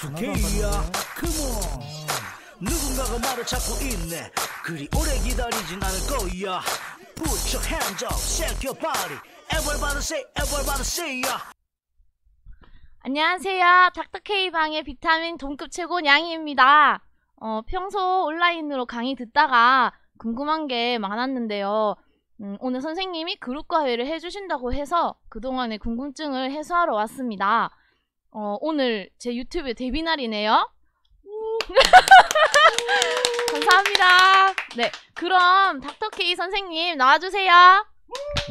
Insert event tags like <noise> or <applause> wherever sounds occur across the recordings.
부케야 아, 컴온 아, 아, 누군가가 말을 찾고 있네 그리 오래 기다리진 않을 거야 Put your hands up, shake your body Everybody say, everybody say ya 안녕하세요 닥터케이 방의 비타민 동급 최고 냥이입니다 어, 평소 온라인으로 강의 듣다가 궁금한 게 많았는데요 음, 오늘 선생님이 그룹 과외를 해주신다고 해서 그동안의 궁금증을 해소하러 왔습니다. 어, 오늘 제 유튜브 데뷔 날이네요. <laughs> 감사합니다. 네, 그럼 닥터 K 선생님 나와주세요.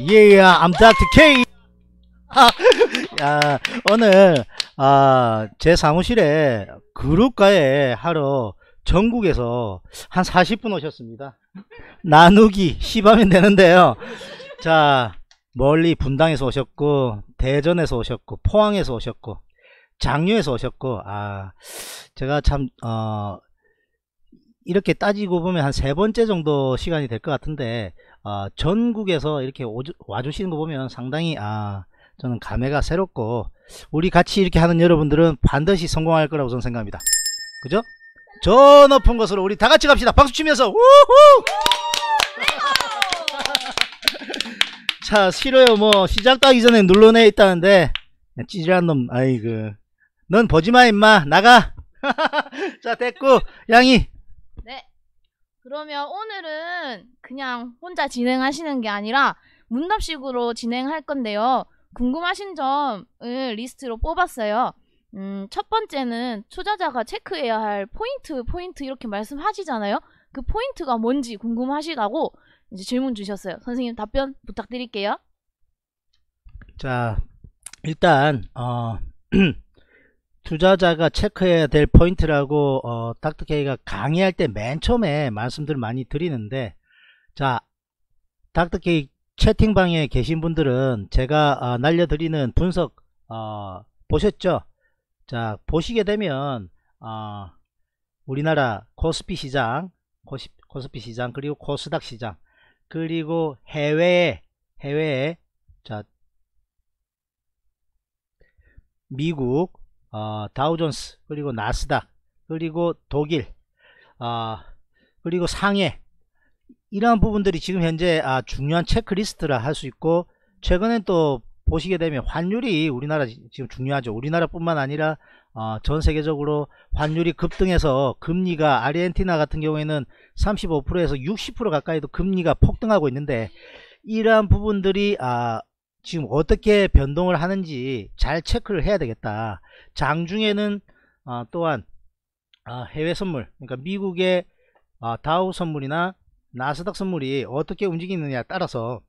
예야, yeah, I'm Dr. K. 아, 오늘 아, 제 사무실에 그룹과에 하러 전국에서 한 40분 오셨습니다. 나누기 시밤면 되는데요. 자, 멀리 분당에서 오셨고 대전에서 오셨고 포항에서 오셨고 장류에서 오셨고 아 제가 참 어, 이렇게 따지고 보면 한 세 번째 정도 시간이 될 것 같은데 어, 전국에서 이렇게 오주, 와주시는 거 보면 상당히 아 저는 감회가 새롭고 우리 같이 이렇게 하는 여러분들은 반드시 성공할 거라고 저는 생각합니다 그죠? 저 높은 곳으로 우리 다 같이 갑시다 박수 치면서 우후 자 싫어요 뭐 시작도 하기 전에 눌러내 있다는데 찌질한 놈 아이고 넌 버지마 임마 나가 <laughs> 자 됐고 양이 네 그러면 오늘은 그냥 혼자 진행하시는 게 아니라 문답식으로 진행할 건데요 궁금하신 점을 리스트로 뽑았어요 음, 첫 번째는 투자자가 체크해야 할 포인트 포인트 이렇게 말씀하시잖아요 그 포인트가 뭔지 궁금하시다고 이제 질문 주셨어요 선생님 답변 부탁드릴게요 자 일단 어 <clears throat> 음, 투자자가 체크해야 될 포인트라고 어, 닥터케이가 강의할 때 맨 처음에 말씀들 많이 드리는데 자 닥터케이 채팅방에 계신 분들은 제가 어, 날려드리는 분석 어, 보셨죠? 자 보시게 되면 어, 우리나라 코스피 시장 코시, 코스피 시장 그리고 코스닥 시장 그리고 해외에 해외에 자 미국 어, 다우존스 그리고 나스닥 그리고 독일 어, 그리고 상해 이러한 부분들이 지금 현재 아, 중요한 체크리스트라 할 수 있고 최근엔 또 보시게 되면 환율이 우리나라 지금 중요하죠 우리나라뿐만 아니라 어, 전 세계적으로 환율이 급등해서 금리가 아르헨티나 같은 경우에는 35%에서 60% 가까이도 금리가 폭등하고 있는데 이러한 부분들이 아, 지금 어떻게 변동을 하는지 잘 체크를 해야 되겠다. 장중에는 어, 아, 또한 어, 해외 선물, 그러니까 미국의 어, 다우 선물이나 나스닥 선물이 어떻게 움직이느냐에 따라서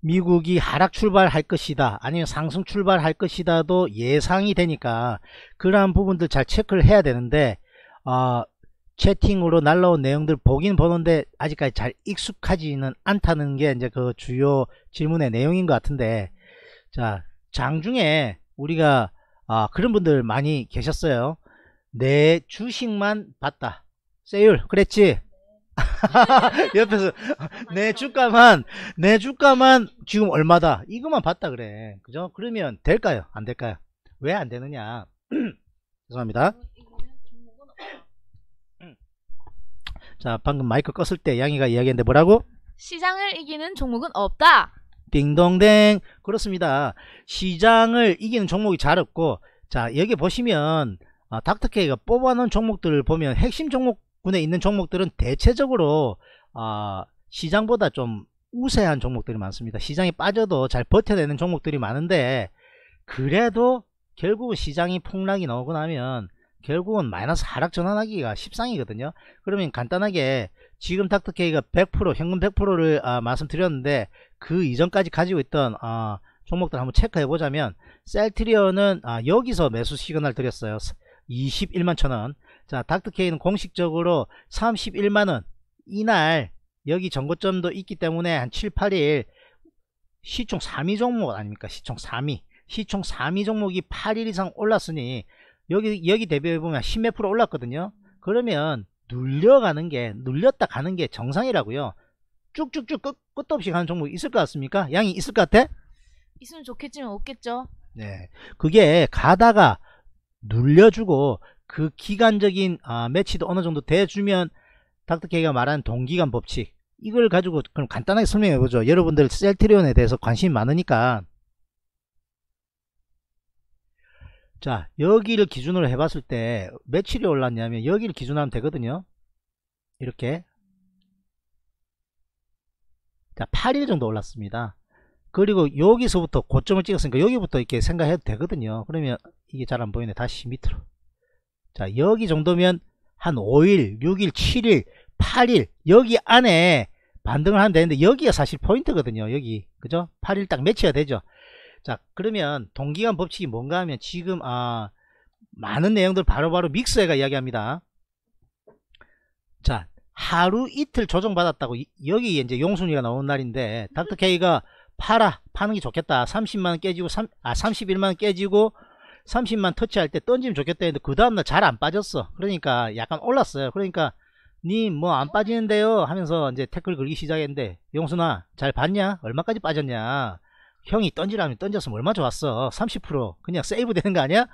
미국이 하락 출발할 것이다 아니면 상승 출발할 것이다도 예상이 되니까 그러한 부분들 잘 체크를 해야 되는데 어, 채팅으로 날라온 내용들 보긴 보는데 아직까지 잘 익숙하지는 않다는 게 이제 그 주요 질문의 내용인 것 같은데 자 장중에 우리가 아, 그런 분들 많이 계셨어요 내 주식만 봤다 세율 그랬지 <laughs> 옆에서 내 주가만 내 주가만 지금 얼마다 이것만 봤다 그래 그죠 그러면 될까요 안 될까요 왜 안 되느냐 <clears throat> 죄송합니다 자 방금 마이크 껐을 때 양이가 이야기했는데 뭐라고? 시장을 이기는 종목은 없다. 띵동댕 그렇습니다. 시장을 이기는 종목이 잘 없고 자 여기 보시면 아, 닥터케이가 뽑아놓은 종목들을 보면 핵심 종목군에 있는 종목들은 대체적으로 아, 시장보다 좀 우세한 종목들이 많습니다. 시장이 빠져도 잘 버텨내는 종목들이 많은데 그래도 결국 시장이 폭락이 나오고 나면 결국은 마이너스 하락 전환하기가 십상이거든요 그러면 간단하게 지금 닥터케이가 100% 현금 100%를 아, 말씀드렸는데 그 이전까지 가지고 있던 아, 종목들 한번 체크해 보자면 셀트리온은 아, 여기서 매수 시그널 드렸어요 21만 천원 자 닥터케이는 공식적으로 31만원 이날 여기 정고점도 있기 때문에 한 7, 8일 시총 3위 종목 아닙니까 시총 3위 시총 3위 종목이 8일 이상 올랐으니 여기 여기 대비해 보면 10몇% 올랐거든요. 그러면 눌려가는 게 눌렸다 가는 게 정상이라고요. 쭉쭉쭉 끝, 끝도 없이 가는 종목 있을 것 같습니까? 양이 있을 것 같아? 있으면 좋겠지만 없겠죠. 네, 그게 가다가 눌려주고 그 기간적인 아, 매치도 어느 정도 돼주면 닥터케이가 말한 동기간 법칙 이걸 가지고 그럼 간단하게 설명해 보죠. 여러분들 셀트리온에 대해서 관심이 많으니까 자 여기를 기준으로 해봤을 때 며칠이 올랐냐면 여기를 기준하면 되거든요 이렇게 자 8일 정도 올랐습니다 그리고 여기서부터 고점을 찍었으니까 여기부터 이렇게 생각해도 되거든요 그러면 이게 잘 안보이네 다시 밑으로 자 여기 정도면 한 5일 6일 7일 8일 여기 안에 반등을 하면 되는데 여기가 사실 포인트거든요 여기 그죠 8일 딱 매치가 되죠 자 그러면 동기간 법칙이 뭔가 하면 지금 아 많은 내용들 바로바로 믹스해가 이야기합니다 자 하루 이틀 조정받았다고 여기 이제 용순이가 나오는 날인데 닥터케이가 팔아 파는 게 좋겠다 30만원 깨지고 3, 아3 1만 깨지고 30만 터치할 때 던지면 좋겠다 했는데 그 다음날 잘 안 빠졌어 그러니까 약간 올랐어요 그러니까 님뭐 안 빠지는데요 하면서 이제 태클 걸기 시작했는데 용순아 잘 봤냐 얼마까지 빠졌냐 형이 던지라면 던졌으면 얼마 좋았어 30% 그냥 세이브 되는 거 아니야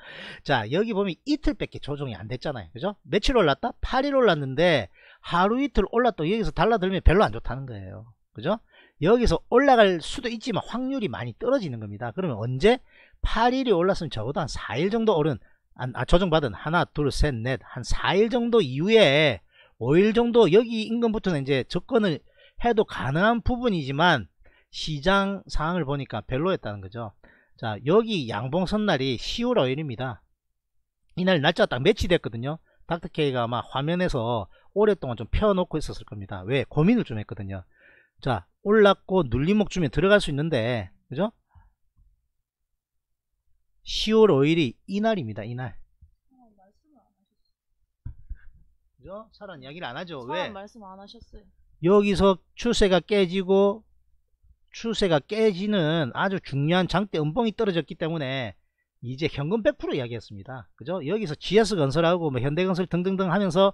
자 여기 보면 이틀밖에 조정이 안 됐잖아요 그죠 며칠 올랐다 8일 올랐는데 하루 이틀 올랐다 여기서 달라들면 별로 안 좋다는 거예요 그죠 여기서 올라갈 수도 있지만 확률이 많이 떨어지는 겁니다 그러면 언제 8일이 올랐으면 적어도 한 4일 정도 오른 아, 조정받은 하나 둘 셋 넷 한 4일 정도 이후에 5일 정도 여기 인근부터는 이제 접근을 해도 가능한 부분이지만 시장 상황을 보니까 별로였다는 거죠. 자 여기 양봉선날이 10월 5일입니다. 이날 날짜가 딱 매치됐거든요. 닥터케이가 아마 화면에서 오랫동안 좀 펴놓고 있었을 겁니다. 왜? 고민을 좀 했거든요. 자 올랐고 눌림목 주면 들어갈 수 있는데 그죠? 10월 5일이 이날입니다. 이날. 그죠? 사람 이야기를 안 하죠. 사람 왜? 말씀 안 하셨어요. 여기서 추세가 깨지고 추세가 깨지는 아주 중요한 장대 음봉이 떨어졌기 때문에 이제 현금 100% 이야기했습니다. 그죠? 여기서 GS건설하고 뭐 현대건설 등등등 하면서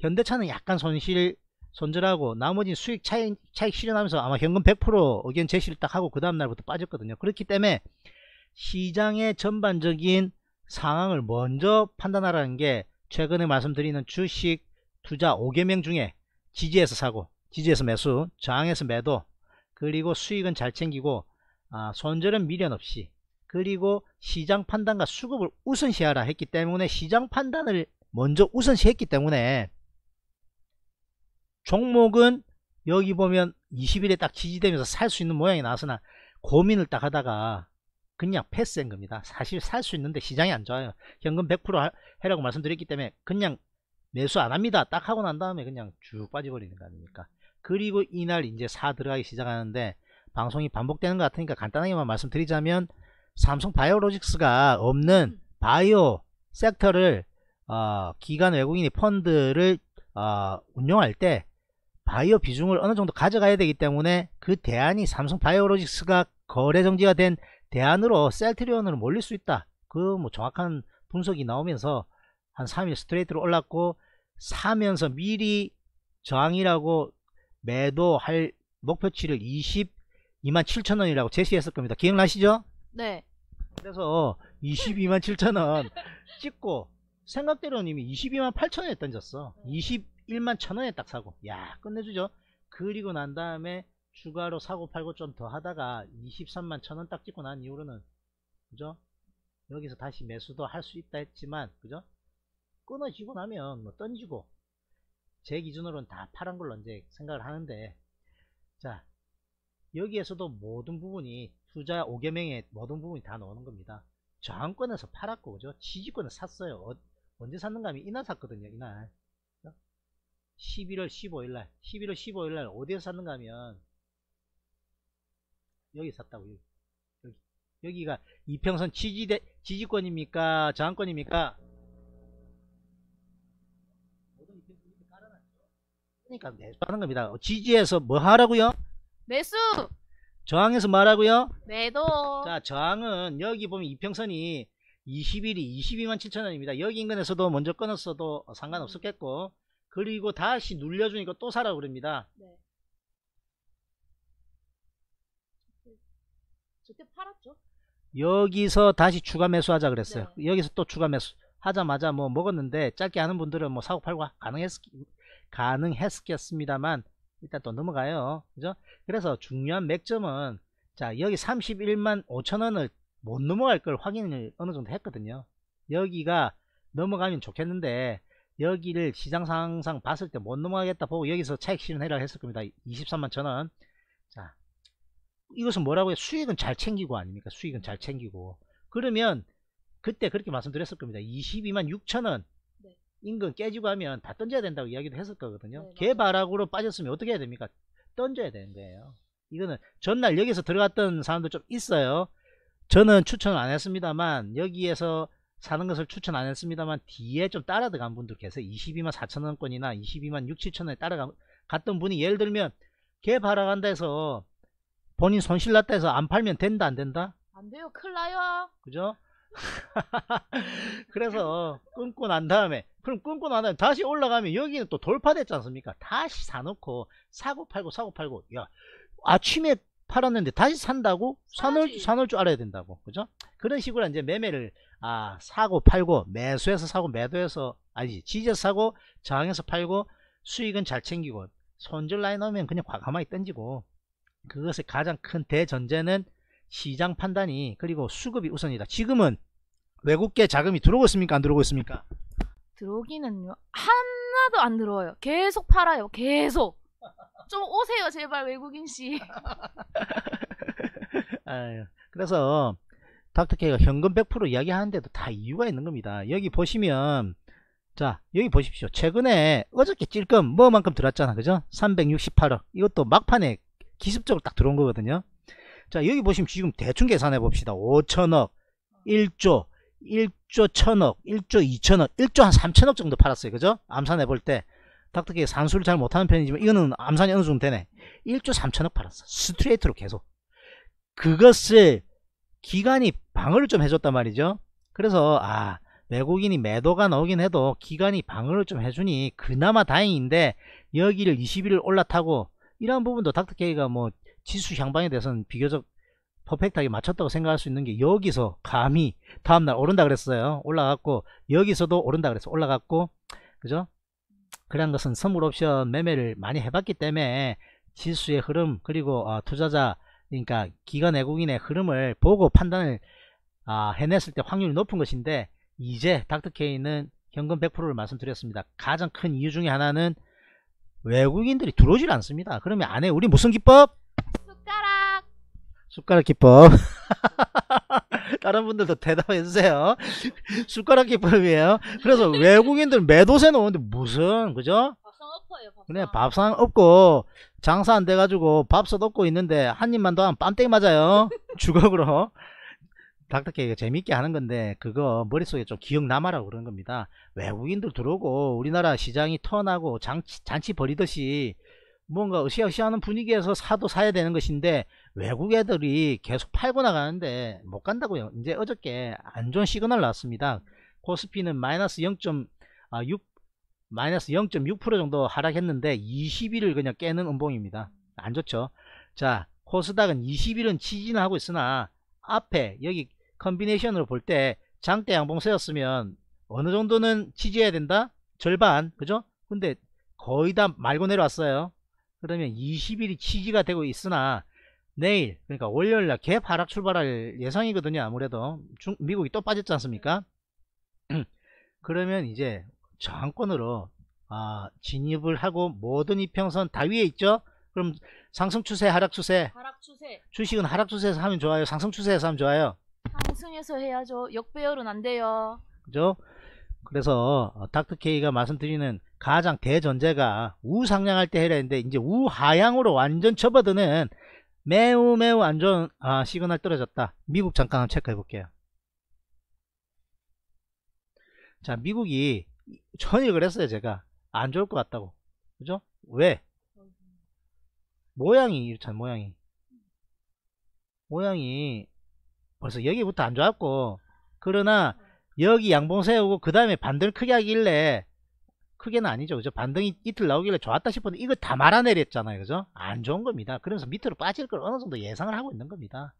현대차는 약간 손실 손절하고 나머지 수익 차익, 차익 실현하면서 아마 현금 100% 의견 제시를 딱 하고 그 다음날부터 빠졌거든요. 그렇기 때문에 시장의 전반적인 상황을 먼저 판단하라는 게 최근에 말씀드리는 주식 투자 5개명 중에 지지에서 사고 지지에서 매수 저항에서 매도 그리고 수익은 잘 챙기고 아, 손절은 미련 없이 그리고 시장 판단과 수급을 우선시하라 했기 때문에 시장 판단을 먼저 우선시했기 때문에 종목은 여기 보면 20일에 딱 지지되면서 살 수 있는 모양이 나왔으나 고민을 딱 하다가 그냥 패스한 겁니다. 사실 살 수 있는데 시장이 안 좋아요. 현금 100% 해라고 말씀드렸기 때문에 그냥 매수 안 합니다. 딱 하고 난 다음에 그냥 쭉 빠져버리는 거 아닙니까? 그리고 이날 이제 사 들어가기 시작하는데 방송이 반복되는 것 같으니까 간단하게만 말씀드리자면 삼성 바이오로직스가 없는 음. 바이오 섹터를 어, 기관 외국인이 펀드를 어, 운용할 때 바이오 비중을 어느 정도 가져가야 되기 때문에 그 대안이 삼성 바이오로직스가 거래 정지가 된 대안으로 셀트리온으로 몰릴 수 있다. 그 뭐 정확한 분석이 나오면서 한 3일 스트레이트로 올랐고 사면서 미리 저항이라고 매도할 목표치를 20 2만 7천원이라고 제시했을 겁니다. 기억나시죠? 네. 그래서 22만 7천원 찍고 생각대로 는이미 22만 8천원에 던졌어. 21만 천원에 딱 사고 야 끝내주죠. 그리고 난 다음에 추가로 사고 팔고 좀 더 하다가 23만 천원 딱 찍고 난 이후로는 그죠? 여기서 다시 매수도 할 수 있다 했지만 그죠? 끊어지고 나면 뭐 던지고 제 기준으로는 다 파란 걸로 이제 생각을 하는데 자 여기에서도 모든 부분이 투자 5개명의 모든 부분이 다 나오는 겁니다. 저항권에서 팔았고 그죠? 지지권을 샀어요. 어, 언제 샀는가 하면 이날 샀거든요. 이날 11월 15일날 11월 15일날 어디에서 샀는가 하면 여기 샀다고 여기, 여기. 여기가 이평선 지지대, 지지권입니까? 저항권입니까? 그러니까 매수하는 겁니다. 지지해서 뭐 하라고요? 매수. 저항에서 말하고요. 매도. 자, 저항은 여기 보면 이평선이 21이 22만 7천원입니다. 여기 인근에서도 먼저 끊었어도 상관없었겠고 음. 그리고 다시 눌려주니까 또 사라고 그럽니다. 네. 저때 팔았죠? 여기서 다시 추가 매수하자 그랬어요. 네. 여기서 또 추가 매수 하자마자 뭐 먹었는데 짧게 하는 분들은 뭐 사고 팔고 가능했 가능했겠습니다만 일단 또 넘어가요. 그죠? 그래서 중요한 맥점은 자 여기 31만 5천원을 못 넘어갈 걸 확인을 어느 정도 했거든요. 여기가 넘어가면 좋겠는데 여기를 시장 상황상 봤을 때 못 넘어가겠다 보고 여기서 차익 실현해라 했을 겁니다. 23만 천원. 자, 이것은 뭐라고 해요? 수익은 잘 챙기고 아닙니까? 수익은 잘 챙기고. 그러면 그때 그렇게 말씀드렸을 겁니다. 22만 6천원 인근 깨지고 하면 다 던져야 된다고 이야기도 했을 거거든요. 네, 개발악으로 빠졌으면 어떻게 해야 됩니까? 던져야 되는 거예요. 이거는 전날 여기서 들어갔던 사람도 좀 있어요. 저는 추천을 안 했습니다만 여기에서 사는 것을 추천 안 했습니다만 뒤에 좀 따라 들어간 분들 계세요. 22만 4천원권이나 22만 6, 7천원에 따라갔던 분이 예를 들면 개발악한다 해서 본인 손실 났다 해서 안 팔면 된다 안 된다? 안 돼요. 큰일 나요. 그죠? <laughs> 그래서 끊고 난 다음에 그럼 끊고 나면 다시 올라가면 여기는 또 돌파됐지 않습니까? 다시 사놓고 사고 팔고 사고 팔고 야 아침에 팔았는데 다시 산다고 사놓을, 사놓을 줄 알아야 된다고 그죠? 그런 식으로 이제 매매를 아 사고 팔고 매수해서 사고 매도해서 아니지 지해서 사고 저항해서 팔고 수익은 잘 챙기고 손절 라인 오면 그냥 과감하게 던지고 그것의 가장 큰 대전제는 시장 판단이 그리고 수급이 우선이다 지금은 외국계 자금이 들어오고 있습니까 안 들어오고 있습니까 들어오기는요 하나도 안 들어와요 계속 팔아요 계속 좀 오세요 제발 외국인 씨 <laughs> 아유, 그래서 닥터케이가 현금 100% 이야기하는데도 다 이유가 있는 겁니다 여기 보시면 자 여기 보십시오 최근에 어저께 찔끔 뭐만큼 들었잖아 그죠 368억 이것도 막판에 기습적으로 딱 들어온 거거든요 자 여기 보시면 지금 대충 계산해 봅시다 5천억 1조 1조 1 0 0 0억 1조 2 0 0 0억 1조 한3 0억 정도 팔았어요. 그죠? 암산해 볼 때. 닥터키가 산수를 잘 못하는 편이지만 이거는 암산이 어느 정도 되네. 1조 3 0 0 0억 팔았어. 스트레이트로 계속. 그것을 기간이 방어를 좀 해줬단 말이죠. 그래서 아 외국인이 매도가 나오긴 해도 기간이 방어를 좀 해주니 그나마 다행인데 여기를 20일 올라타고 이러한 부분도 닥터케이가 뭐 지수 향방에 대해서는 비교적 퍼펙트하게 맞췄다고 생각할 수 있는 게 여기서 감히 다음날 오른다 그랬어요 올라갔고 여기서도 오른다 그랬어 올라갔고 그죠 그런 것은 선물 옵션 매매를 많이 해봤기 때문에 지수의 흐름 그리고 어, 투자자 그러니까 기관 외국인의 흐름을 보고 판단을 아, 해냈을 때 확률이 높은 것인데 이제 닥터케이는 현금 100%를 말씀드렸습니다 가장 큰 이유 중에 하나는 외국인들이 들어오질 않습니다 그러면 안에 우리 무슨 기법 숟가락 기법 <laughs> 다른 분들도 대답해 주세요 <laughs> 숟가락 기법이에요 그래서 외국인들 매도세 놓는데 무슨 그죠 그냥 밥상 없고 장사 안 돼가지고 밥솥 없고 있는데 한 입만 더 하면 빰땡 맞아요 <laughs> 주걱으로 닥터케 재밌게 하는 건데 그거 머릿속에 좀 기억 남아라 그런 겁니다 외국인들 들어오고 우리나라 시장이 터나고 잔치, 잔치 벌이듯이 뭔가 으쌰으쌰하는 분위기에서 사도 사야 되는 것인데 외국 애들이 계속 팔고 나가는데 못 간다고요. 이제 어저께 안 좋은 시그널 나왔습니다. 코스피는 마이너스 0.6 아, 마이너스 0.6% 정도 하락했는데 20일을 그냥 깨는 음봉입니다. 안 좋죠. 자 코스닥은 20일은 지진는 하고 있으나 앞에 여기 컨비네이션으로 볼 때 장대 양봉 세였으면 어느 정도는 지지해야 된다? 절반 그죠? 근데 거의 다 말고 내려왔어요. 그러면 20일이 취지가 되고 있으나 내일 그러니까 월요일날 개하락 출발할 예상이거든요 아무래도 중, 미국이 또 빠졌지 않습니까 네. <clears throat> 그러면 이제 저항권으로 아, 진입을 하고 모든 이평선 다 위에 있죠 그럼 상승 추세 하락 추세 하락 추세 주식은 하락 추세에서 하면 좋아요 상승 추세에서 하면 좋아요 상승에서 해야죠 역배열은 안 돼요 그죠 그래서 어, 닥터케이가 말씀드리는 가장 대전제가 우상향할 때 해야 되는데 이제 우하향으로 완전 접어드는 매우 매우 안전 아 시그널 떨어졌다 미국 잠깐 한번 체크해 볼게요 자 미국이 전익그랬어요 제가 안 좋을 것 같다고 그죠 왜 모양이 이렇잖아 모양이 모양이 벌써 여기부터 안 좋았고 그러나 여기 양봉 세우고 그 다음에 반들 크게 하길래 크게는 아니죠. 그죠? 반등이 이틀 나오길래 좋았다 싶었는데 이거 다 말아내렸잖아요. 그죠? 안 좋은 겁니다. 그러면서 밑으로 빠질 걸 어느 정도 예상을 하고 있는 겁니다.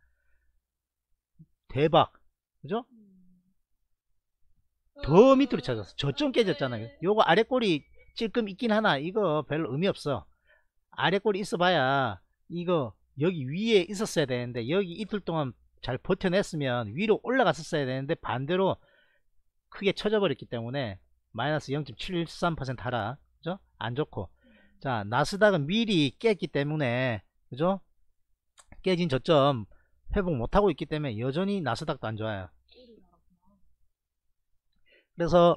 대박. 그죠? 음. 더 어. 밑으로 찾았어. 저점 아, 깨졌잖아요. 네. 요거 아래 꼬리 찔끔 있긴 하나. 이거 별로 의미 없어. 아래 꼬리 있어봐야 이거 여기 위에 있었어야 되는데 여기 이틀 동안 잘 버텨냈으면 위로 올라갔었어야 되는데 반대로 크게 쳐져버렸기 때문에 마이너스 0.713% 하락 그죠 안 좋고 자 나스닥은 미리 깼기 때문에 그죠 깨진 저점 회복 못하고 있기 때문에 여전히 나스닥도 안 좋아요 그래서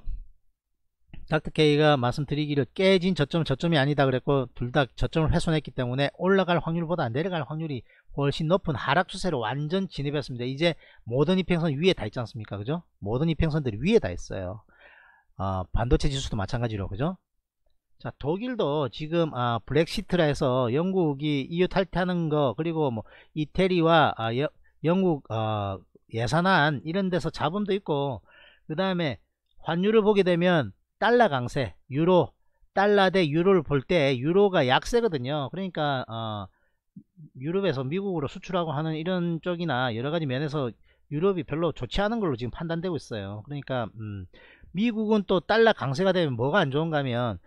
닥터케이가 말씀드리기를 깨진 저점 저점이 아니다 그랬고 둘 다 저점을 훼손했기 때문에 올라갈 확률보다 내려갈 확률이 훨씬 높은 하락 추세로 완전 진입했습니다 이제 모든 이평선 위에 다 있지 않습니까 그죠 모든 이평선들이 위에 다 있어요 어, 반도체 지수도 마찬가지로 그죠? 자 독일도 지금 아, 블랙시트라 해서 영국이 EU 탈퇴하는 거 그리고 뭐 이태리와 아, 여, 영국 어, 예산안 이런 데서 잡음도 있고 그 다음에 환율을 보게 되면 달러 강세 유로 달러 대 유로를 볼 때 유로가 약세거든요 그러니까 어, 유럽에서 미국으로 수출하고 하는 이런 쪽이나 여러가지 면에서 유럽이 별로 좋지 않은 걸로 지금 판단되고 있어요 그러니까 음, 미국은 또 달러 강세가 되면 뭐가 안 좋은가 하면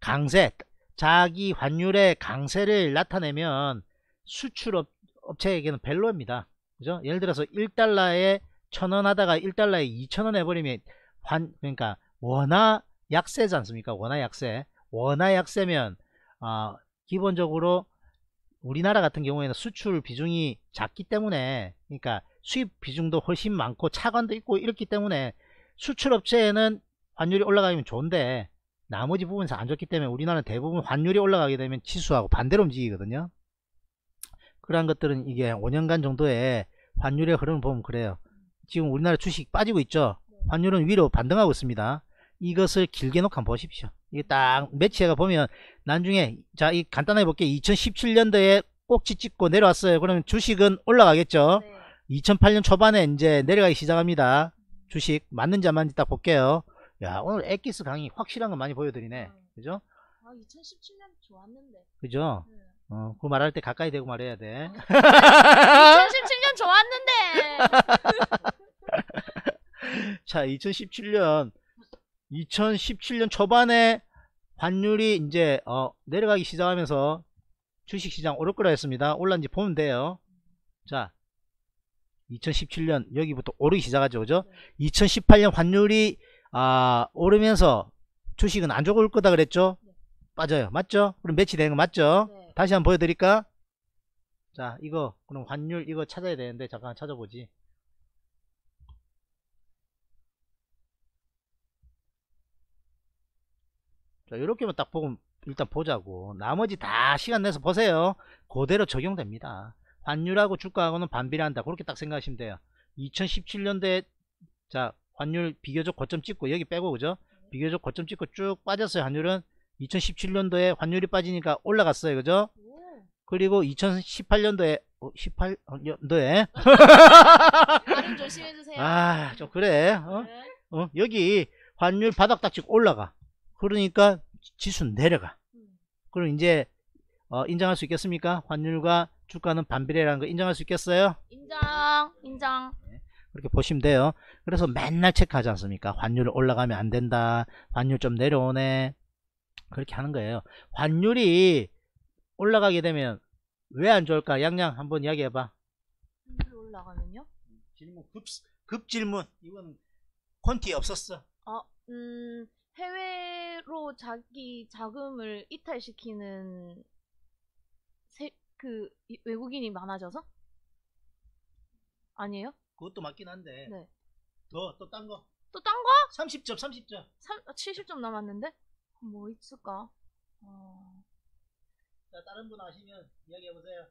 강세 자기 환율의 강세를 나타내면 수출업 업체에게는 별로입니다. 그죠? 예를 들어서 1달러에 1000원 하다가 1달러에 2000원 해버리면 환, 그러니까 원화 약세지 않습니까? 원화 약세. 원화 약세면, 어, 기본적으로 우리나라 같은 경우에는 수출 비중이 작기 때문에, 그러니까 수입 비중도 훨씬 많고 차관도 있고 이렇기 때문에 수출업체에는 환율이 올라가면 좋은데 나머지 부분에서 안 좋기 때문에 우리나라는 대부분 환율이 올라가게 되면 치수하고 반대로 움직이거든요. 그러한 것들은 이게 5년간 정도의 환율의 흐름을 보면 그래요. 지금 우리나라 주식 빠지고 있죠. 환율은 위로 반등하고 있습니다. 이것을 길게 놓고 한번 보십시오. 이게 딱 매치해가 보면 나중에 자이 간단하게 볼게요. 2017년도에 꼭지 찍고 내려왔어요. 그러면 주식은 올라가겠죠. 2008년 초반에 이제 내려가기 시작합니다. 주식 맞는 자만 딱 볼게요. 야 오늘 액기스 강의 확실한 거 많이 보여드리네. 그죠? 아 2017년 좋았는데. 그죠? 네. 어, 그 말할 때 가까이 대고 말해야 돼. 2017년 어. <laughs> 좋았는데. <laughs> 자, 2017년 2017년 초반에 환율이 이제 어, 내려가기 시작하면서 주식시장 오를 거라 했습니다. 올랐는지 보면 돼요. 자, 2017년 여기부터 오르기 시작하죠. 그죠? 2018년 환율이 아, 오르면서 주식은 안 좋을 거다 그랬죠? 빠져요. 맞죠? 그럼 매치되는 거 맞죠? 네. 다시 한번 보여드릴까? 자, 이거 그럼 환율 이거 찾아야 되는데 잠깐 찾아보지. 자, 이렇게만 딱 보고 일단 보자고. 나머지 다 시간 내서 보세요. 그대로 적용됩니다. 환율하고 주가하고는 반비례 한다. 그렇게 딱 생각하시면 돼요. 2017년대 자 환율 비교적 고점 찍고 여기 빼고 그죠? 비교적 고점 찍고 쭉 빠졌어요. 환율은 2017년도에 환율이 빠지니까 올라갔어요. 그죠? 그리고 2018년도에 어, 18년도에 조심해주세요. 아, 좀 그래. 어? 네. 어? 여기 환율 바닥 딱 찍고 올라가. 그러니까 지수 는 내려가. 음. 그럼 이제 어, 인정할 수 있겠습니까? 환율과 주가는 반비례라는 거 인정할 수 있겠어요? 인정 인정 네, 그렇게 보시면 돼요 그래서 맨날 체크하지 않습니까 환율 올라가면 안 된다 환율 좀 내려오네 그렇게 하는 거예요 환율이 올라가게 되면 왜 안 좋을까 양양 한번 이야기해 봐 환율 올라가면요? 질문 급, 급 질문 이건 콘티 없었어 어, 음, 해외로 자기 자금을 이탈시키는 그 외국인이 많아져서? 아니에요? 그것도 맞긴 한데. 네. 더또 딴 거. 또 딴 거? 30점, 30점. 3, 70점 남았는데? 뭐 있을까? 어... 자, 다른 분 아시면 이야기해 보세요.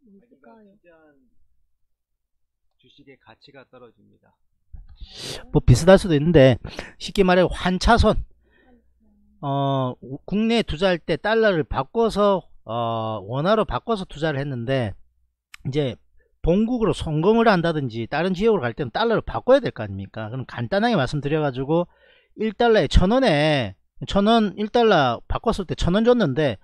뭘까요 뭐 주식의 가치가 떨어집니다. 어. 뭐 비슷할 수도 있는데 쉽게 말해 환차손 어, 국내에 투자할 때 달러를 바꿔서 어, 원화로 바꿔서 투자를 했는데 이제 본국으로 성금을 한다든지 다른 지역으로 갈 때는 달러로 바꿔야 될 거 아닙니까? 그럼 간단하게 말씀드려 가지고 1달러에 1000원에 1000원 1달러 바꿨을 때 1000원 줬는데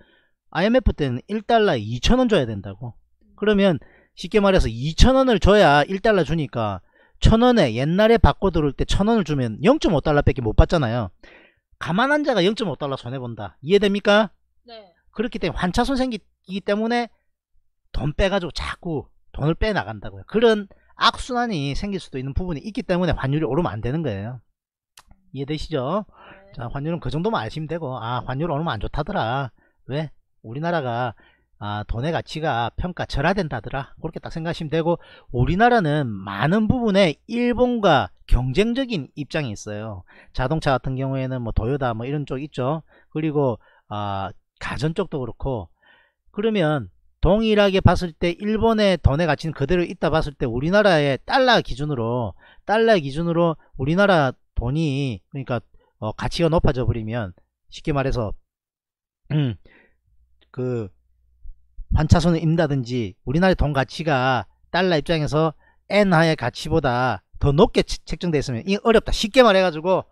IMF 때는 1달러 에 2000원 줘야 된다고. 그러면 쉽게 말해서 2000원을 줘야 1달러 주니까 1000원에 옛날에 바꿔 들어올 때 1000원을 주면 0.5달러밖에 못 받잖아요. 가만한 자가 0.5달러 손해 본다. 이해됩니까? 그렇기 때문에 환차손 생기기 때문에 돈 빼가지고 자꾸 돈을 빼나간다고요. 그런 악순환이 생길 수도 있는 부분이 있기 때문에 환율이 오르면 안 되는 거예요. 이해되시죠? 자, 네. 환율은 그 정도만 아시면 되고, 아, 환율 오르면 안 좋다더라. 왜? 우리나라가, 아, 돈의 가치가 평가 절하된다더라. 그렇게 딱 생각하시면 되고, 우리나라는 많은 부분에 일본과 경쟁적인 입장이 있어요. 자동차 같은 경우에는 뭐 도요다 뭐 이런 쪽 있죠. 그리고, 아, 가전 쪽도 그렇고 그러면 동일하게 봤을 때 일본의 돈의 가치는 그대로 있다 봤을 때 우리나라의 달러 기준으로 달러 기준으로 우리나라 돈이 그러니까 어, 가치가 높아져 버리면 쉽게 말해서 음, 그 환차손을 임다든지 우리나라의 돈 가치가 달러 입장에서 엔하의 가치보다 더 높게 책정돼 있으면 이 어렵다 쉽게 말해가지고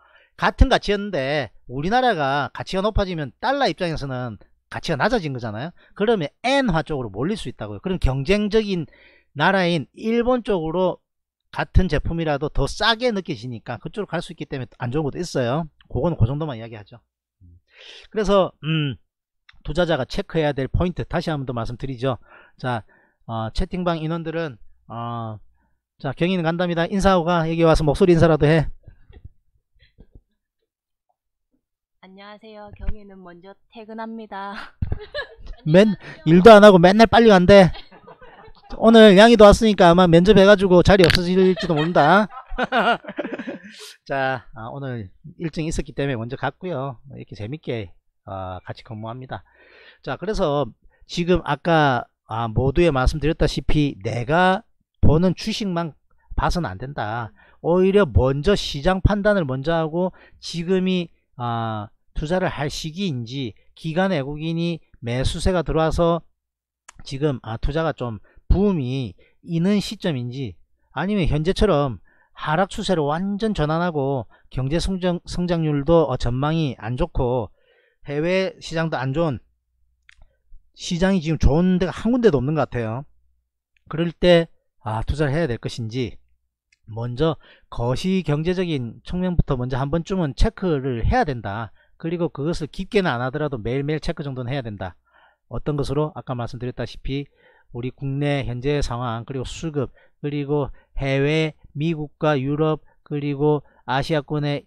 같은 가치였는데 우리나라가 가치가 높아지면 달러 입장에서는 가치가 낮아진 거잖아요 그러면 엔화 쪽으로 몰릴 수 있다고요 그럼 경쟁적인 나라인 일본 쪽으로 같은 제품이라도 더 싸게 느껴지니까 그쪽으로 갈 수 있기 때문에 안 좋은 것도 있어요 그건 그 정도만 이야기하죠 그래서 음, 투자자가 체크해야 될 포인트 다시 한 번 더 말씀드리죠 자 어, 채팅방 인원들은 어, 자 경인 간답니다 인사하고 가 여기 와서 목소리 인사라도 해 안녕하세요. 경희는 먼저 퇴근합니다. <laughs> 맨 일도 안 하고 맨날 빨리 간대. 오늘 양이도 왔으니까 아마 면접해가지고 자리 없어질지도 모른다. <laughs> 자, 아, 오늘 일정이 있었기 때문에 먼저 갔고요. 이렇게 재밌게 어, 같이 근무합니다. 자, 그래서 지금 아까 아, 모두에 말씀드렸다시피 내가 보는 주식만 봐서는 안 된다. 오히려 먼저 시장 판단을 먼저 하고 지금이 아, 투자를 할 시기인지 기간 외국인이 매수세가 들어와서 지금 아 투자가 좀 부음이 있는 시점인지 아니면 현재처럼 하락 추세로 완전 전환하고 경제 성장, 성장률도 어, 전망이 안 좋고 해외 시장도 안 좋은 시장이 지금 좋은 데가 한 군데도 없는 것 같아요. 그럴 때 아, 투자를 해야 될 것인지 먼저 거시 경제적인 측면부터 먼저 한 번쯤은 체크를 해야 된다. 그리고 그것을 깊게는 안 하더라도 매일매일 체크 정도는 해야 된다. 어떤 것으로 아까 말씀드렸다시피 우리 국내 현재 상황 그리고 수급 그리고 해외 미국과 유럽 그리고 아시아권에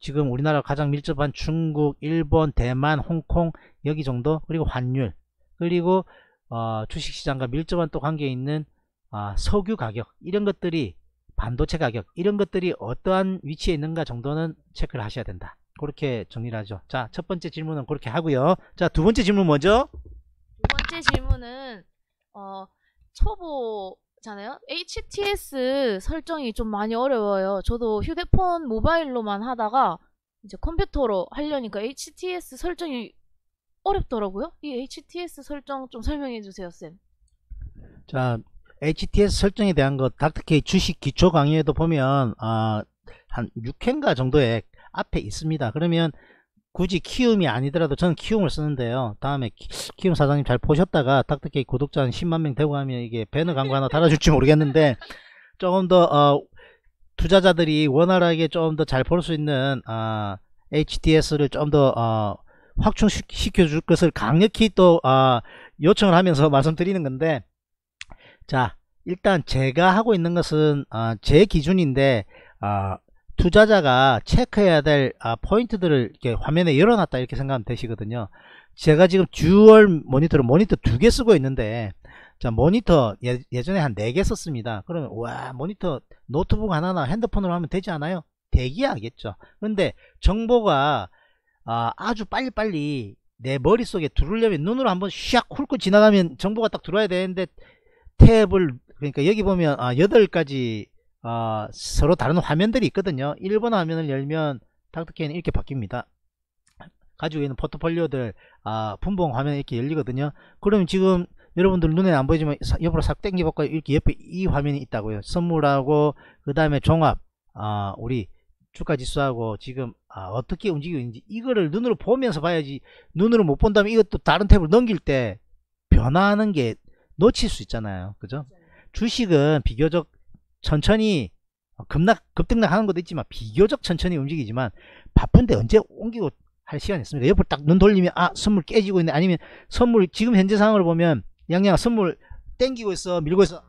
지금 우리나라 가장 밀접한 중국, 일본, 대만, 홍콩 여기 정도 그리고 환율 그리고 어, 주식시장과 밀접한 또 관계 에 있는 어, 석유 가격 이런 것들이 반도체 가격 이런 것들이 어떠한 위치에 있는가 정도는 체크를 하셔야 된다. 그렇게 정리를 하죠. 자, 첫 번째 질문은 그렇게 하고요. 자, 두 번째 질문 먼저. 두 번째 질문은 어, 초보잖아요. HTS 설정이 좀 많이 어려워요. 저도 휴대폰 모바일로만 하다가 이제 컴퓨터로 하려니까 HTS 설정이 어렵더라고요. 이 HTS 설정 좀 설명해 주세요, 쌤. 자, HTS 설정에 대한 것 닥터케이 주식 기초 강의에도 보면 아, 한6행가정도의 앞에 있습니다 그러면 굳이 키움이 아니더라도 저는 키움을 쓰는데요 다음에 키, 움 사장님 잘 보셨다가 닥터케이 구독자 한 10만명 되고 하면 이게 배너 광고 하나 달아줄지 모르겠는데 조금 더 어, 투자자들이 원활하게 조금 더잘 볼 수 있는 아, 어, HDS를 좀더 어, 확충시켜 줄 것을 강력히 또 어, 요청을 하면서 <laughs> 말씀드리는 건데 자 일단 제가 하고 있는 것은 어, 제 기준인데 어, 투자자가 체크해야 될 아, 포인트들을 이렇게 화면에 열어놨다 이렇게 생각하면 되시거든요 제가 지금 듀얼 모니터를 모니터 두 개 쓰고 있는데 자 모니터 예, 예전에 한 네 개 썼습니다 그러면 와 모니터 노트북 하나나 핸드폰으로 하면 되지 않아요 대기하겠죠 근데 정보가 아, 아주 빨리빨리 내 머릿속에 들으려면 눈으로 한번 샥 훑고 지나가면 정보가 딱 들어와야 되는데 탭을 그러니까 여기 보면 아 8가지 어, 서로 다른 화면들이 있거든요 1번 화면을 열면 닥터케이는 이렇게 바뀝니다 가지고 있는 포트폴리오들 아, 분봉 화면 이렇게 이 열리거든요 그럼 지금 여러분들 눈에 안 보이지만 옆으로 싹 당겨볼까 이렇게 옆에 이 화면이 있다고요 선물하고 그 다음에 종합 아, 우리 주가지수하고 지금 아, 어떻게 움직이고 있는지 이거를 눈으로 보면서 봐야지 눈으로 못 본다면 이것도 다른 탭을 넘길 때 변화하는 게 놓칠 수 있잖아요 그죠 주식은 비교적 천천히 어, 급락, 급등락 하는 것도 있지만 비교적 천천히 움직이지만 바쁜데 언제 옮기고 할 시간이 있습니다. 옆을딱 눈 돌리면 아 선물 깨지고 있네 아니면 선물 지금 현재 상황을 보면 양양 선물 땡기고 있어 밀고 있어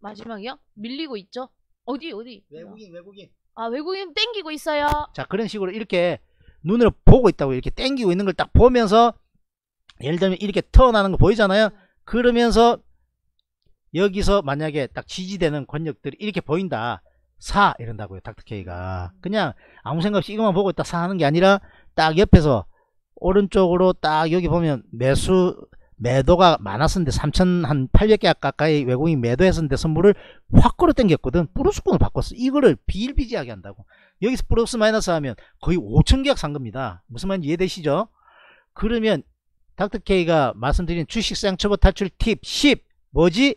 마지막이요? 밀리고 있죠? 어디 어디? 외국인 외국인 아 외국인 땡기고 있어요 자 그런 식으로 이렇게 눈으로 보고 있다고 이렇게 땡기고 있는 걸 딱 보면서 예를 들면 이렇게 터어나는거 보이잖아요 네. 그러면서 여기서 만약에 딱 지지되는 권력들이 이렇게 보인다 사 이런다고요 닥터케이가 그냥 아무 생각 없이 이것만 보고 있다 사 하는 게 아니라 딱 옆에서 오른쪽으로 딱 여기 보면 매수 매도가 많았었는데 3,800개 가까이 외국인 매도했었는데 선물을 확 끌어 당겼거든 플러스권을 바꿨어 이거를 비일비재하게 한다고 여기서 플러스 마이너스 하면 거의 5,000개약 산 겁니다 무슨 말인지 이해되시죠 그러면 닥터케이가 말씀드린 주식시장 처벌 탈출 팁 10 뭐지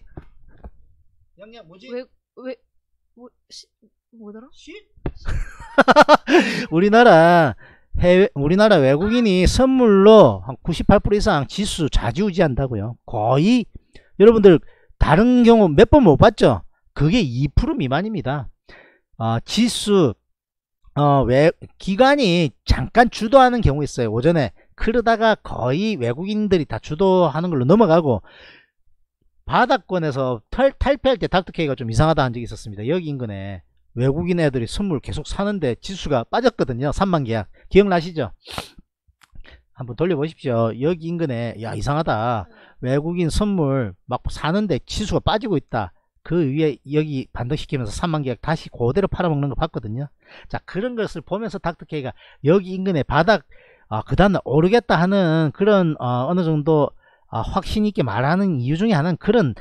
양양 뭐지? 왜, 왜, 뭐, 더라 <laughs> 우리나라 해외, 우리나라 외국인이 선물로 한 98% 이상 지수 자주우지한다고요 거의 여러분들 다른 경우 몇 번 못 봤죠? 그게 2% 미만입니다. 어, 지수 어, 외, 기관이 잠깐 주도하는 경우 있어요. 오전에 그러다가 거의 외국인들이 다 주도하는 걸로 넘어가고 바닥권에서 탈, 탈패할때 닥터케이가 좀 이상하다 한 적이 있었습니다. 여기 인근에 외국인 애들이 선물 계속 사는데 지수가 빠졌거든요. 3만 계약. 기억나시죠? 한번 돌려보십시오. 여기 인근에 야 이상하다. 외국인 선물 막 사는데 지수가 빠지고 있다. 그 위에 여기 반등시키면서 3만 계약 다시 그대로 팔아먹는 거 봤거든요. 자 그런 것을 보면서 닥터케이가 여기 인근에 바닥 아, 그다음에 오르겠다 하는 그런 어, 어느 정도 아, 확신 있게 말하는 이유 중에 하나는 그런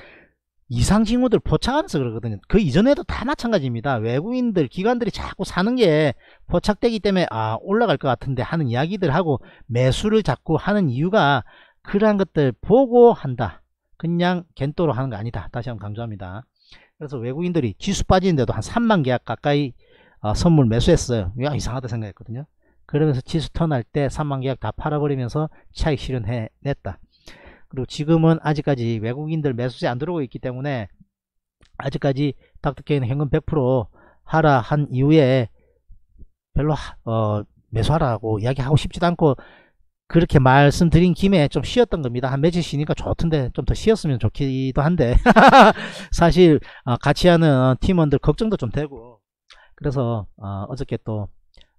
이상 징후들 포착하면서 그러거든요. 그 이전에도 다 마찬가지입니다. 외국인들, 기관들이 자꾸 사는 게 포착되기 때문에 아 올라갈 것 같은데 하는 이야기들하고 매수를 자꾸 하는 이유가 그러한 것들 보고 한다. 그냥 겐또로 하는 거 아니다. 다시 한번 강조합니다. 그래서 외국인들이 지수 빠지는데도 한 3만 계약 가까이 어, 선물 매수했어요. 야 이상하다 생각했거든요. 그러면서 지수 턴할 때 3만 계약 다 팔아버리면서 차익 실현해냈다. 그리고 지금은 아직까지 외국인들 매수세 안 들어오고 있기 때문에 아직까지 닥터케인 현금 100% 하라 한 이후에 별로 어, 매수하라고 이야기하고 싶지도 않고 그렇게 말씀드린 김에 좀 쉬었던 겁니다. 한 며칠 쉬니까 좋던데 좀 더 쉬었으면 좋기도 한데 <laughs> 사실 어, 같이 하는 팀원들 걱정도 좀 되고 그래서 어, 어저께 또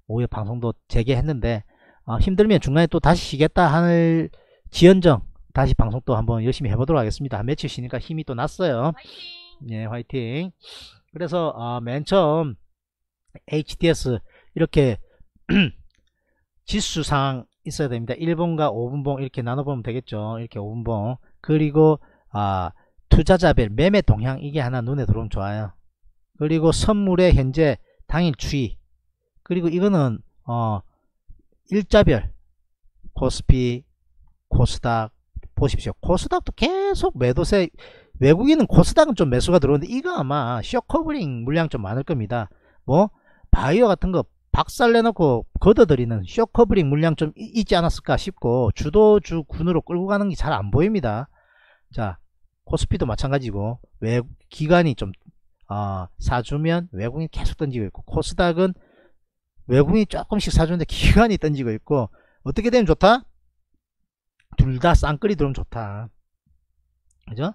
오후에 방송도 재개했는데 어, 힘들면 중간에 또 다시 쉬겠다 할 지연정 다시 방송 또 한번 열심히 해보도록 하겠습니다. 며칠 쉬니까 힘이 또 났어요. 화이팅! 예, 화이팅. 그래서 어, 맨 처음 HTS 이렇게 <clears throat> 지수상 있어야 됩니다. 1번과 5분봉 이렇게 나눠보면 되겠죠. 이렇게 5분봉 그리고 아, 투자자별 매매 동향 이게 하나 눈에 들어오면 좋아요. 그리고 선물의 현재 당일 추이 그리고 이거는 어, 일자별 코스피, 코스닥, 보십시오. 코스닥도 계속 매도세 외국인은 코스닥은 좀 매수가 들어오는데 이거 아마 쇼커버링 물량 좀 많을 겁니다. 뭐 바이어 같은 거 박살 내놓고 걷어들이는 쇼커버링 물량 좀 있지 않았을까 싶고 주도주 군으로 끌고 가는 게 잘 안 보입니다. 자 코스피도 마찬가지고 외 기간이 좀 어, 사주면 외국인 계속 던지고 있고 코스닥은 외국인이 조금씩 사주는데 <laughs> 기간이 던지고 있고 어떻게 되면 좋다? 둘다 쌍끌이 들어오면 좋다. 그죠?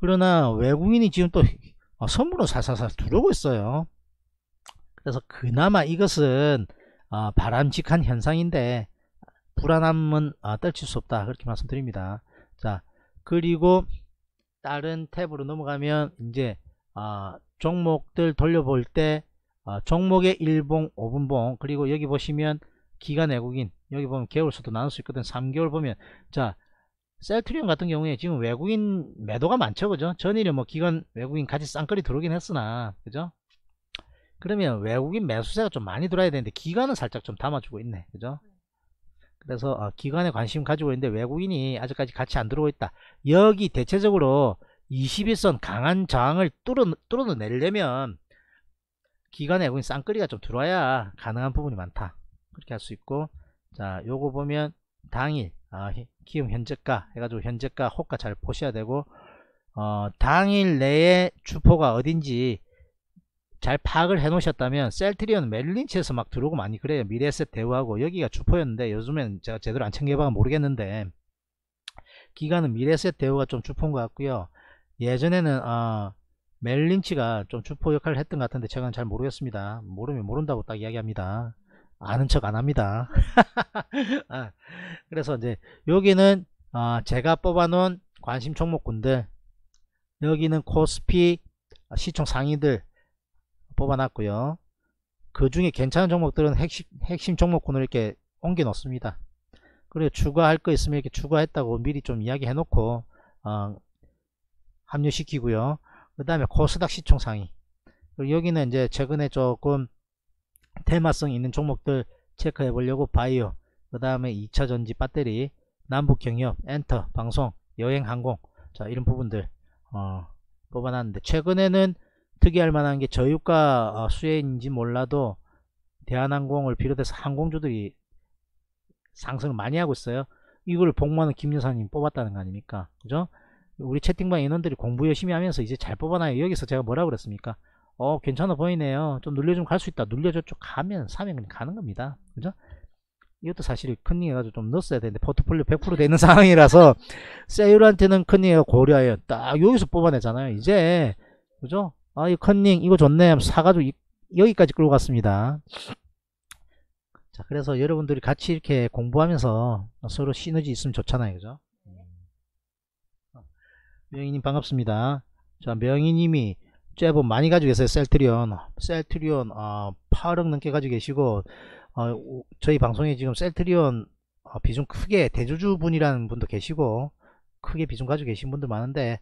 그러나 외국인이 지금 또 어, 선물은 살살살 들어오고 있어요. 그래서 그나마 이것은 어, 바람직한 현상인데 불안함은 어, 떨칠 수 없다. 그렇게 말씀드립니다. 자 그리고 다른 탭으로 넘어가면 이제 종목들 돌려볼 때 종목의 1봉 5분봉 그리고 여기 보시면 기간 외국인 여기 보면 개월수도 나눌 수 있거든 3개월 보면 자 셀트리온 같은 경우에 지금 외국인 매도가 많죠 그죠 전일에 뭐 기관 외국인 같이 쌍거리 들어오긴 했으나 그죠 그러면 외국인 매수세가 좀 많이 들어야 되는데 기관은 살짝 좀 담아주고 있네 그죠 그래서 어, 기관에 관심 가지고 있는데 외국인이 아직까지 같이 안 들어오고 있다 여기 대체적으로 21선 강한 저항을 뚫어, 뚫어내려면 기관에 외국인 쌍끌리가좀 들어와야 가능한 부분이 많다 그렇게 할 수 있고 자 요거 보면 당일 아, 키움 현재가 해가지고 현재가 호가 잘 보셔야 되고 어, 당일 내에 주포가 어딘지 잘 파악을 해 놓으셨다면 셀트리온 멜린치에서 막 들어오고 많이 그래요 미래에셋 대우하고 여기가 주포였는데 요즘엔 제가 제대로 안챙겨봐 모르겠는데 기간은 미래에셋 대우가 좀 주포인 것 같고요 예전에는 어, 멜린치가 좀 주포 역할을 했던 것 같은데 제가 잘 모르겠습니다 모르면 모른다고 딱 이야기합니다 아는 척 안 합니다. <laughs> 아, 그래서 이제 여기는 어, 제가 뽑아놓은 관심 종목군들 여기는 코스피 시총 상위들 뽑아놨고요. 그 중에 괜찮은 종목들은 핵심, 핵심 종목군을 이렇게 옮겨 놓습니다. 그리고 추가할 거 있으면 이렇게 추가했다고 미리 좀 이야기 해놓고 어, 합류시키고요. 그 다음에 코스닥 시총 상위 여기는 이제 최근에 조금 테마성 있는 종목들 체크해 보려고 바이오 그 다음에 2차전지 배터리 남북경협 엔터 방송 여행항공 자 이런 부분들 어, 뽑아놨는데 최근에는 특이할 만한 게 저유가 어, 수혜인지 몰라도 대한항공을 비롯해서 항공주들이 상승을 많이 하고 있어요 이걸 복무하는 김여사님 뽑았다는 거 아닙니까 그죠 우리 채팅방 인원들이 공부 열심히 하면서 이제 잘 뽑아놔요 여기서 제가 뭐라 그랬습니까 어 괜찮아 보이네요 좀 눌려주면 갈 수 있다 눌려줬죠 가면 사면 그냥 가는 겁니다 그죠 이것도 사실 큰닝 해가지고 좀 넣었어야 되는데 포트폴리오 100% 되는 <laughs> 상황이라서 세율한테는 큰닝 고려해요 딱 여기서 뽑아내잖아요 이제 그죠 아이 컨닝 이거 좋네 사가지고 이, 여기까지 끌고 갔습니다 자 그래서 여러분들이 같이 이렇게 공부하면서 서로 시너지 있으면 좋잖아요 그죠 음. 어. 명인님 반갑습니다 자명인님이 제법 많이 가지고 계세요 셀트리온 셀트리온 어, 8억 넘게 가지고 계시고 어, 저희 방송에 지금 셀트리온 어, 비중 크게 대주주 분이라는 분도 계시고 크게 비중 가지고 계신 분들 많은데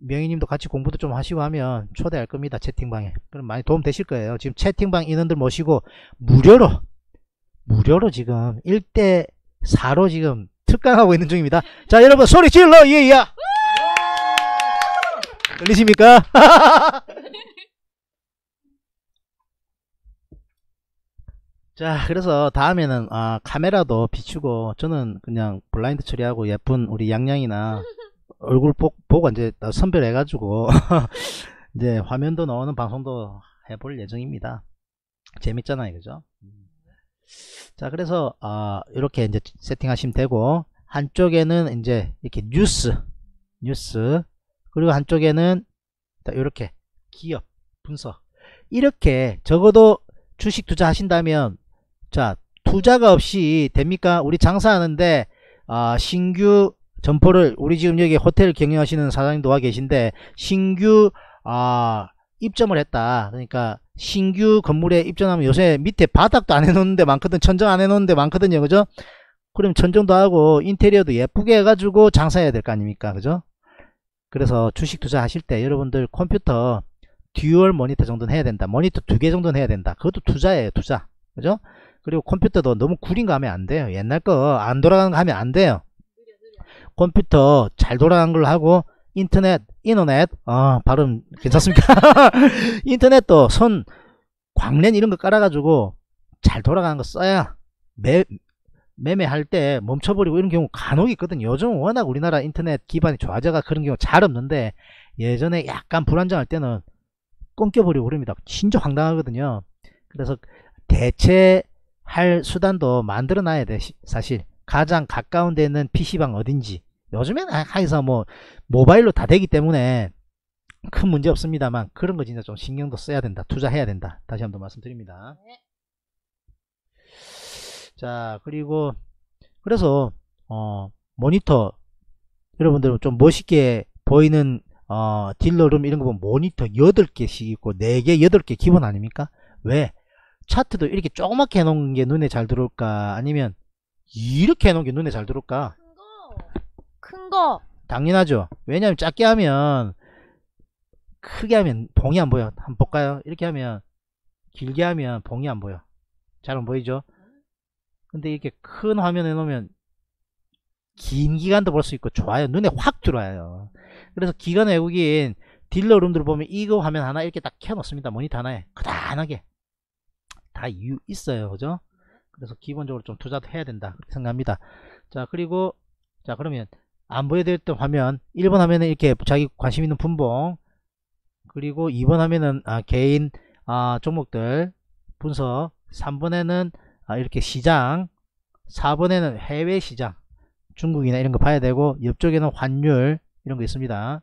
명희님도 같이 공부도 좀 하시고 하면 초대할 겁니다 채팅방에 그럼 많이 도움 되실 거예요 지금 채팅방 인원들 모시고 무료로 무료로 지금 1대 4로 지금 특강하고 있는 중입니다 자 여러분 소리 질러 예야 열리십니까? <laughs> 자 그래서 다음에는 아, 카메라도 비추고 저는 그냥 블라인드 처리하고 예쁜 우리 양양이나 얼굴 보, 고 이제 선별해 가지고 <laughs> 이제 화면도 나오는 방송도 해볼 예정입니다 재밌잖아요 그죠 자 그래서 아, 이렇게 이제 세팅하시면 되고 한쪽에는 이제 이렇게 뉴스 뉴스 그리고 한쪽에는 이렇게 기업 분석 이렇게 적어도 주식 투자하신다면 자 투자가 없이 됩니까 우리 장사하는데 아, 신규 점포를 우리 지금 여기 호텔 경영하시는 사장님도 와 계신데 신규 아, 입점을 했다 그러니까 신규 건물에 입점하면 요새 밑에 바닥도 안 해놓는데 많거든 천정 안 해놓는데 많거든요 그죠 그럼 천정도 하고 인테리어도 예쁘게 해가지고 장사해야 될 거 아닙니까 그죠 그래서 주식 투자하실 때 여러분들 컴퓨터 듀얼 모니터 정도는 해야 된다. 모니터 두 개 정도는 해야 된다. 그것도 투자예요, 투자. 그죠? 그리고 컴퓨터도 너무 구린 거 하면 안 돼요. 옛날 거 안 돌아가는 거 하면 안 돼요. 컴퓨터 잘 돌아가는 걸로 하고 인터넷, 인터넷, 어 발음 괜찮습니까? <laughs> 인터넷도 손, 광랜 이런 거 깔아가지고 잘 돌아가는 거 써야 매, 매매할 때 멈춰버리고 이런 경우 간혹 있거든요. 요즘 워낙 우리나라 인터넷 기반이 좋아져가 그런 경우 잘 없는데 예전에 약간 불안정할 때는 끊겨버리고 그럽니다. 진짜 황당하거든요. 그래서 대체할 수단도 만들어 놔야 돼. 사실 가장 가까운 데 있는 PC방 어딘지 요즘엔 에는항서뭐 모바일로 다 되기 때문에 큰 문제 없습니다만 그런 거 진짜 좀 신경도 써야 된다. 투자해야 된다. 다시 한번 말씀드립니다. 네. 자 그리고 그래서 어, 모니터 여러분들 좀 멋있게 보이는 어, 딜러룸 이런 거 보면 모니터 8개씩 있고 4개 8개 기본 아닙니까 왜 차트도 이렇게 조그맣게 해놓은 게 눈에 잘 들어올까 아니면 이렇게 해놓은 게 눈에 잘 들어올까 큰거 큰거 당연하죠 왜냐하면 작게 하면 크게 하면 봉이 안 보여 한번 볼까요 이렇게 하면 길게 하면 봉이 안 보여 잘 안 보이죠 근데 이게 렇큰 화면에 놓으면 긴 기간도 볼 수 있고 좋아요. 눈에 확 들어와요. 그래서 기관 외국인 딜러룸들 보면 이거 화면 하나 이렇게 딱 켜놓습니다. 모니터 하나에. 그다하게. 다 이유 있어요. 그죠? 그래서 기본적으로 좀 투자도 해야 된다. 그렇게 생각합니다. 자, 그리고, 자, 그러면 안 보여드렸던 화면, 1번 화면에 이렇게 자기 관심 있는 분봉, 그리고 2번 화면은 아, 개인 아, 종목들 분석, 3번에는 아, 이렇게 시장 4번에는 해외 시장 중국이나 이런 거 봐야 되고 옆쪽에는 환율 이런 거 있습니다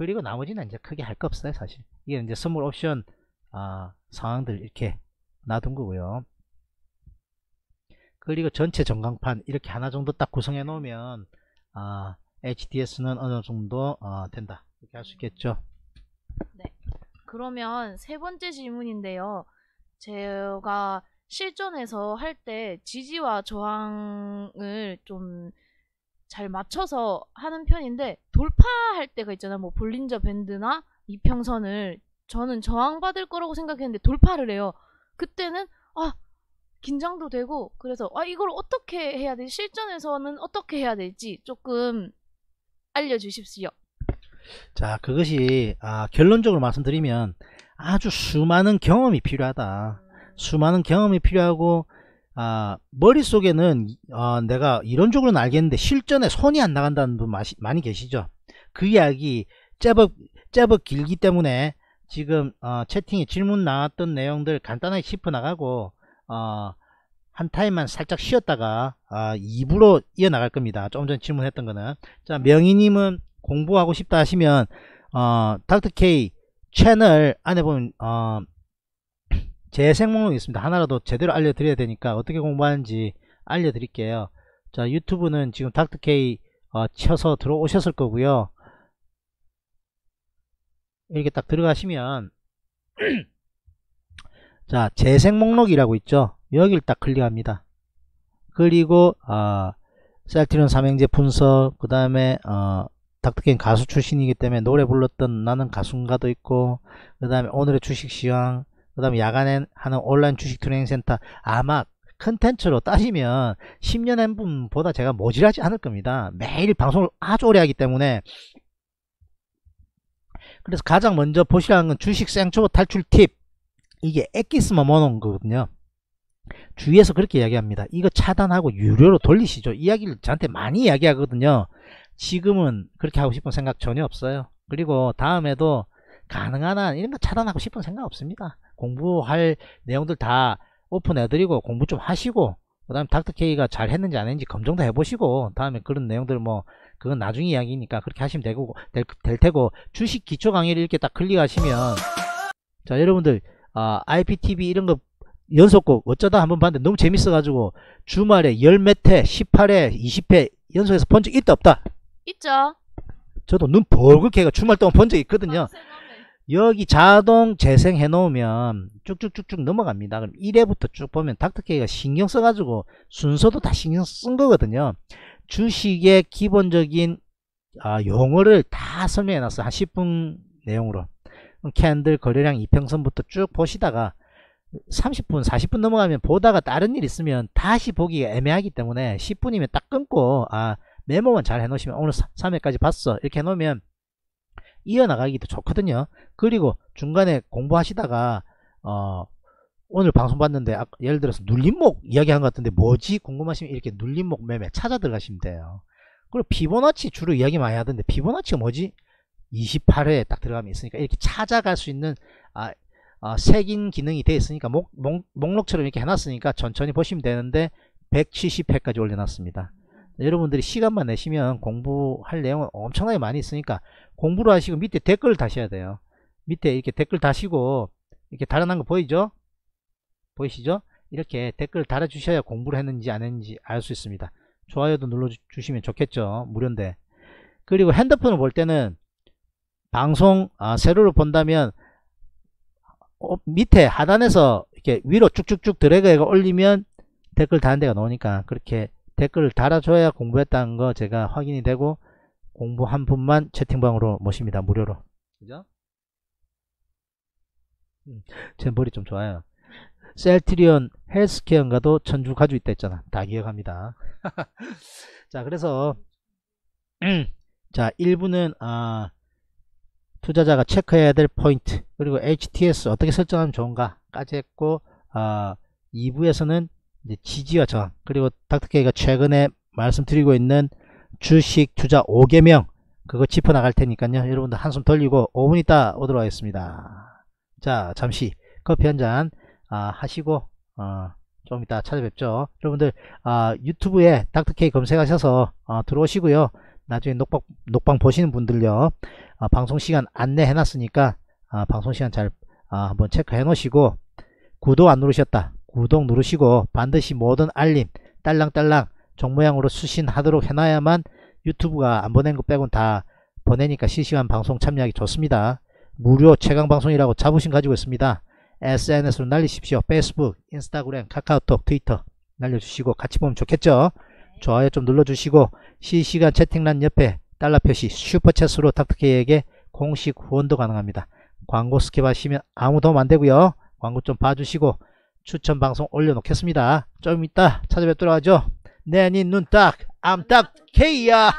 그리고 나머지는 이제 크게 할 거 없어요 사실 이게 이제 선물 옵션 아, 상황들 이렇게 놔둔 거고요 그리고 전체 전광판 이렇게 하나 정도 딱 구성해 놓으면 아, HDS는 어느 정도 아, 된다 이렇게 할 수 있겠죠 네. 그러면 세 번째 질문인데요 제가 실전에서 할 때 지지와 저항을 좀 잘 맞춰서 하는 편인데 돌파할 때가 있잖아요. 뭐 볼린저 밴드나 이평선을 저는 저항받을 거라고 생각했는데 돌파를 해요. 그때는 아 긴장도 되고 그래서 아 이걸 어떻게 해야 될지 실전에서는 어떻게 해야 될지 조금 알려주십시오. 자 그것이 아, 결론적으로 말씀드리면 아주 수많은 경험이 필요하다. 수많은 경험이 필요하고 아, 머릿속에는 아, 내가 이런 쪽으로는 알겠는데 실전에 손이 안 나간다는 분 마시, 많이 계시죠 그 이야기 제법 제법 길기 때문에 지금 어, 채팅에 질문 나왔던 내용들 간단하게 짚어나가고 어, 한 타임만 살짝 쉬었다가 아, 2부로 이어나갈 겁니다. 조금 전에 질문했던 거는 자 명희님은 공부하고 싶다 하시면 어, 닥터K 채널 안에 보면 어, 재생 목록이 있습니다. 하나라도 제대로 알려드려야 되니까 어떻게 공부하는지 알려드릴게요. 자 유튜브는 지금 닥터케이 어, 쳐서 들어오셨을 거고요. 이렇게 딱 들어가시면 <clears throat> 자 재생 목록이라고 있죠. 여기를 딱 클릭합니다. 그리고 어, 셀트리온 삼행제 분석 그 다음에 어, 닥터케인 가수 출신이기 때문에 노래 불렀던 나는 가수인가도 있고 그 다음에 오늘의 주식시황 그 다음에 야간에 하는 온라인 주식 투레닝센터 아마 컨텐츠로 따지면 10년 한분보다 제가 모질하지 않을 겁니다. 매일 방송을 아주 오래 하기 때문에 그래서 가장 먼저 보시라는 건 주식 생초보 탈출 팁 이게 엑기스만 모놓은 거거든요. 주위에서 그렇게 이야기합니다. 이거 차단하고 유료로 돌리시죠. 이야기를 저한테 많이 이야기하거든요. 지금은 그렇게 하고 싶은 생각 전혀 없어요. 그리고 다음에도 가능한 한 이런 거 차단하고 싶은 생각 없습니다. 공부할 내용들 다 오픈해드리고 공부 좀 하시고 그 다음에 닥터케이가 잘 했는지 안 했는지 검정도 해보시고 다음에 그런 내용들 뭐 그건 나중 이야기니까 그렇게 하시면 되고 될, 될 테고 주식 기초 강의를 이렇게 딱 클릭하시면 자 여러분들 아, IPTV 이런 거 연속곡 어쩌다 한번 봤는데 너무 재밌어가지고 주말에 열몇 회, 18회, 20회 연속해서 본 적 있다 없다? 있죠. 저도 눈 벌겋게 해가 주말 동안 본적 있거든요. 여기 자동 재생해 놓으면 쭉쭉쭉쭉 넘어갑니다. 그럼 1회부터 쭉 보면 닥터케이가 신경 써가지고 순서도 다 신경 쓴 거거든요. 주식의 기본적인 아, 용어를 다 설명해 놨어요. 한 10분 내용으로. 캔들 거래량 이평선부터 쭉 보시다가 30분 40분 넘어가면 보다가 다른 일 있으면 다시 보기가 애매하기 때문에 10분이면 딱 끊고 아 메모만 잘 해놓으시면 오늘 3회까지 봤어 이렇게 해놓으면 이어나가기도 좋거든요. 그리고 중간에 공부하시다가 어, 오늘 방송 봤는데 아, 예를 들어서 눌림목 이야기한 것 같은데 뭐지 궁금하시면 이렇게 눌림목 매매 찾아 들어가시면 돼요. 그리고 피보나치 주로 이야기 많이 하던데 피보나치가 뭐지? 28회에 딱 들어가면 있으니까 이렇게 찾아갈 수 있는 아, 아 색인 기능이 돼 있으니까 목, 목, 목록처럼 이렇게 해놨으니까 천천히 보시면 되는데 170회까지 올려놨습니다. 여러분들이 시간만 내시면 공부할 내용은 엄청나게 많이 있으니까 공부를 하시고 밑에 댓글을 다셔야 돼요 밑에 이렇게 댓글 다시고 이렇게 달아난 거 보이죠 보이시죠 이렇게 댓글 달아주셔야 공부를 했는지 안 했는지 알 수 있습니다 좋아요도 눌러주시면 좋겠죠 무료인데 그리고 핸드폰을 볼 때는 방송 아, 세로로 본다면 어, 밑에 하단에서 이렇게 위로 쭉쭉쭉 드래그해가 올리면 댓글 다는 데가 나오니까 그렇게 댓글 달아줘야 공부했다는 거 제가 확인이 되고 공부한 분만 채팅방으로 모십니다. 무료로. 그죠? 음, 제 머리 좀 좋아요. 셀트리온 헬스케어인가도 천주 가지고 있다 했잖아. 다 기억합니다. <laughs> 자, 그래서 <clears throat> 자, 1부는 아, 투자자가 체크해야 될 포인트 그리고 HTS 어떻게 설정하면 좋은가까지 했고 아, 2부에서는 지지와 저항 그리고 닥터케이가 최근에 말씀드리고 있는 주식 투자 5개명 그거 짚어 나갈 테니까요 여러분들 한숨 돌리고 5분 있다 오도록 하겠습니다 자 잠시 커피 한잔 아, 하시고 어, 좀 이따 찾아뵙죠 여러분들 아, 유튜브에 닥터케이 검색하셔서 아, 들어오시고요 나중에 녹방, 녹방 보시는 분들요 아, 방송시간 안내해 놨으니까 아, 방송시간 잘 아, 한번 체크해 놓으시고 구독 안 누르셨다 구독 누르시고 반드시 모든 알림 딸랑딸랑 종모양으로 수신하도록 해놔야만 유튜브가 안 보낸 거 빼곤 다 보내니까 실시간 방송 참여하기 좋습니다. 무료 최강방송이라고 자부심 가지고 있습니다. SNS로 날리십시오. 페이스북, 인스타그램, 카카오톡, 트위터 날려주시고 같이 보면 좋겠죠? 네. 좋아요 좀 눌러주시고 실시간 채팅란 옆에 달러 표시 슈퍼챗으로 닥터케이에게 공식 후원도 가능합니다. 광고 스킵하시면 아무 도움 안되고요. 광고 좀 봐주시고 추천 방송 올려놓겠습니다. 좀 이따 찾아뵙도록 하죠. 내니 눈딱 딱 암딱 케이야.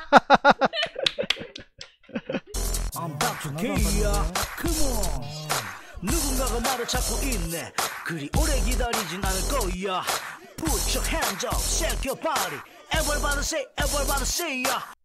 누군가가 나를 찾고 있네. 그리 오래 기다리진 않을 거야. Put your hands up, shake your body. Everybody say, everybody say, yeah.